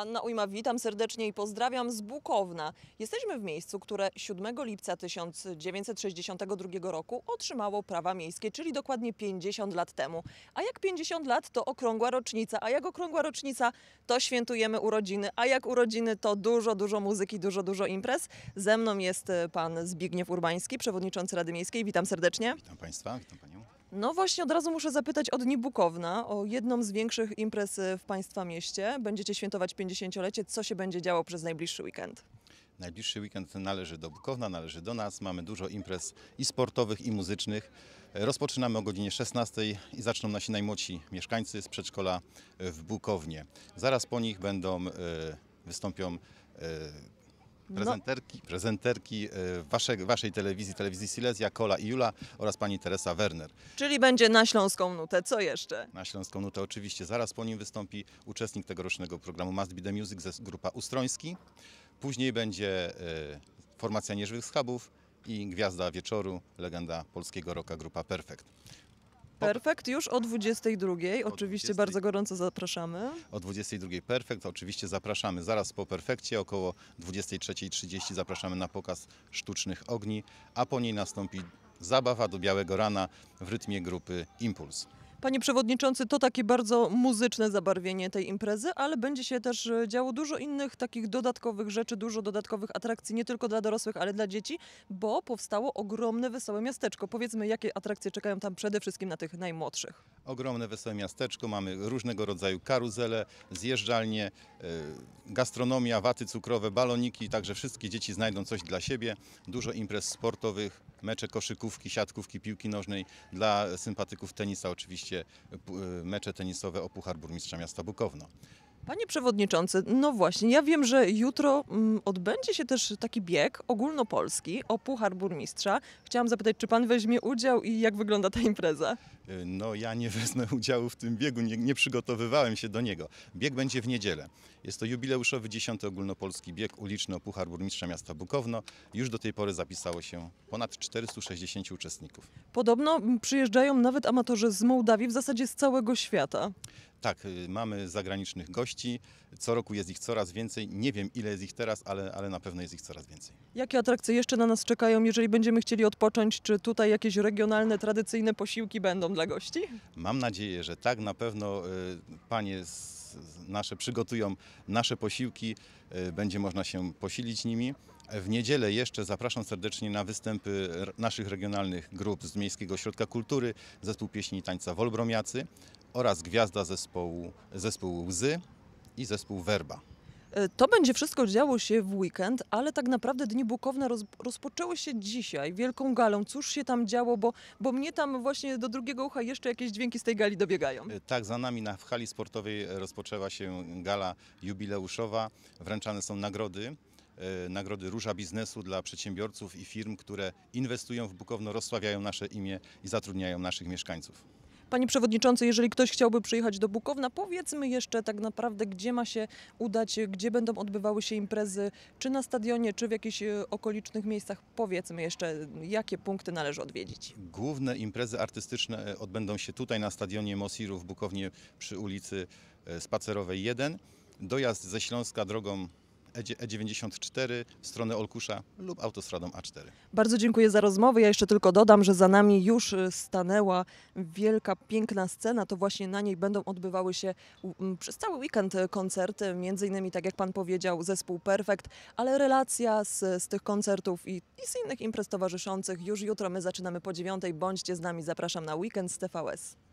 Anna Ujma, witam serdecznie i pozdrawiam z Bukowna. Jesteśmy w miejscu, które 7 lipca 1962 roku otrzymało prawa miejskie, czyli dokładnie 50 lat temu. A jak 50 lat to okrągła rocznica, a jak okrągła rocznica to świętujemy urodziny, a jak urodziny to dużo, dużo muzyki, dużo, dużo imprez. Ze mną jest e, pan Zbigniew Urbański, przewodniczący Rady Miejskiej. Witam serdecznie. Witam państwa, witam panią. No właśnie, od razu muszę zapytać od Bukowna, o jedną z większych imprez y, w Państwa mieście. Będziecie świętować 50-lecie. Co się będzie działo przez najbliższy weekend? Najbliższy weekend należy do Bukowna, należy do nas. Mamy dużo imprez i sportowych, i muzycznych. Rozpoczynamy o godzinie 16 i zaczną nasi najmłodsi mieszkańcy z przedszkola w Bukownie. Zaraz po nich będą, y, wystąpią y, Prezenterki, no. prezenterki e, wasze, waszej telewizji, telewizji Silesia, Kola i Jula oraz pani Teresa Werner. Czyli będzie na Śląską Nutę, co jeszcze? Na Śląską Nutę oczywiście, zaraz po nim wystąpi uczestnik tegorocznego programu Must Be The Music, ze grupa Ustroński. Później będzie e, formacja Nieżywych Schabów i gwiazda wieczoru, legenda polskiego rocka grupa Perfect. Perfekt już o 22. Oczywiście 20. bardzo gorąco zapraszamy. O 22. Perfekt, oczywiście zapraszamy. Zaraz po perfekcie, około 23.30 zapraszamy na pokaz sztucznych ogni, a po niej nastąpi zabawa do białego rana w rytmie grupy Impuls. Panie Przewodniczący, to takie bardzo muzyczne zabarwienie tej imprezy, ale będzie się też e, działo dużo innych takich dodatkowych rzeczy, dużo dodatkowych atrakcji, nie tylko dla dorosłych, ale dla dzieci, bo powstało ogromne wesołe miasteczko. Powiedzmy, jakie atrakcje czekają tam przede wszystkim na tych najmłodszych ogromne wesołe miasteczko, mamy różnego rodzaju karuzele, zjeżdżalnie, e, gastronomia, waty cukrowe, baloniki, także wszystkie dzieci znajdą coś dla siebie. Dużo imprez sportowych, mecze koszykówki, siatkówki, piłki nożnej. Dla sympatyków tenisa oczywiście e, mecze tenisowe o Puchar Burmistrza Miasta Bukowno. Panie Przewodniczący, no właśnie, ja wiem, że jutro mm, odbędzie się też taki bieg ogólnopolski o Puchar Burmistrza. Chciałam zapytać, czy Pan weźmie udział i jak wygląda ta impreza? E, no ja nie wezmę udziału w tym biegu, nie, nie przygotowywałem się do niego. Bieg będzie w niedzielę. Jest to jubileuszowy 10 ogólnopolski bieg uliczny o Puchar Burmistrza Miasta Bukowno. Już do tej pory zapisało się ponad 460 uczestników. Podobno przyjeżdżają nawet amatorzy z Mołdawii, w zasadzie z całego świata. Tak, y, mamy zagranicznych gości. Co roku jest ich coraz więcej. Nie wiem, ile jest ich teraz, ale, ale na pewno jest ich coraz więcej. Jakie atrakcje jeszcze na nas czekają, jeżeli będziemy chcieli odpocząć? Czy tutaj jakieś regionalne, tradycyjne posiłki będą dla gości? Mam nadzieję, że tak. Na pewno y, panie nasze przygotują nasze posiłki. Y, będzie można się posilić nimi. W niedzielę jeszcze zapraszam serdecznie na występy naszych regionalnych grup z Miejskiego Ośrodka Kultury, zespół pieśni i tańca Wolbromiacy oraz gwiazda zespołu, zespół Łzy i zespół Werba. E, to będzie wszystko działo się w weekend, ale tak naprawdę dni bukowne roz, rozpoczęły się dzisiaj wielką galą. Cóż się tam działo, bo, bo mnie tam właśnie do drugiego ucha jeszcze jakieś dźwięki z tej gali dobiegają. E, tak, za nami na, w hali sportowej rozpoczęła się gala jubileuszowa. Wręczane są nagrody. E, nagrody Róża Biznesu dla przedsiębiorców i firm, które inwestują w Bukowno, rozsławiają nasze imię i zatrudniają naszych mieszkańców. Panie Przewodniczący, jeżeli ktoś chciałby przyjechać do Bukowna, powiedzmy jeszcze tak naprawdę, gdzie ma się udać, gdzie będą odbywały się imprezy, czy na stadionie, czy w jakichś e, okolicznych miejscach. Powiedzmy jeszcze, jakie punkty należy odwiedzić. Główne imprezy artystyczne e, odbędą się tutaj na stadionie Mosiru w Bukownie przy ulicy e, Spacerowej 1. Dojazd ze Śląska drogą E94 w stronę Olkusza lub autostradą A4. Bardzo dziękuję za rozmowę. Ja jeszcze tylko dodam, że za nami już y, stanęła wielka, piękna scena. To właśnie na niej będą odbywały się przez cały weekend y, koncerty, między innymi, tak jak Pan powiedział, zespół Perfect, ale relacja z, z tych koncertów i, i z innych imprez towarzyszących już jutro. My zaczynamy po dziewiątej. Bądźcie z nami. Zapraszam na weekend z TVS.